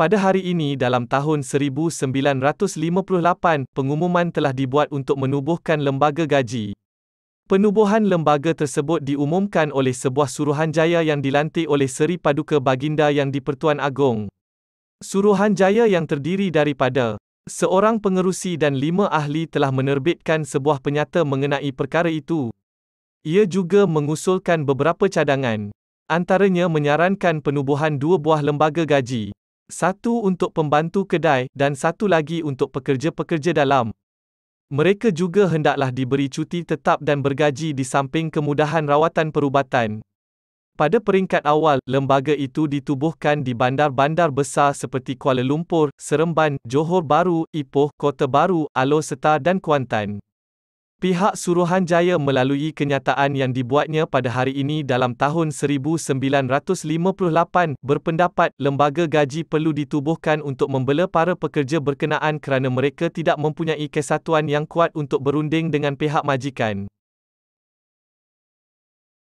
Pada hari ini dalam tahun 1958, pengumuman telah dibuat untuk menubuhkan lembaga gaji. Penubuhan lembaga tersebut diumumkan oleh sebuah suruhanjaya yang dilantik oleh Seri Paduka Baginda yang di-Pertuan Agong. Suruhanjaya yang terdiri daripada seorang pengerusi dan lima ahli telah menerbitkan sebuah penyata mengenai perkara itu. Ia juga mengusulkan beberapa cadangan, antaranya menyarankan penubuhan dua buah lembaga gaji. Satu untuk pembantu kedai dan satu lagi untuk pekerja-pekerja dalam. Mereka juga hendaklah diberi cuti tetap dan bergaji di samping kemudahan rawatan perubatan. Pada peringkat awal, lembaga itu ditubuhkan di bandar-bandar besar seperti Kuala Lumpur, Seremban, Johor Baru, Ipoh, Kota Baru, Alor Setar dan Kuantan. Pihak Suruhanjaya melalui kenyataan yang dibuatnya pada hari ini dalam tahun 1958 berpendapat lembaga gaji perlu ditubuhkan untuk membela para pekerja berkenaan kerana mereka tidak mempunyai kesatuan yang kuat untuk berunding dengan pihak majikan.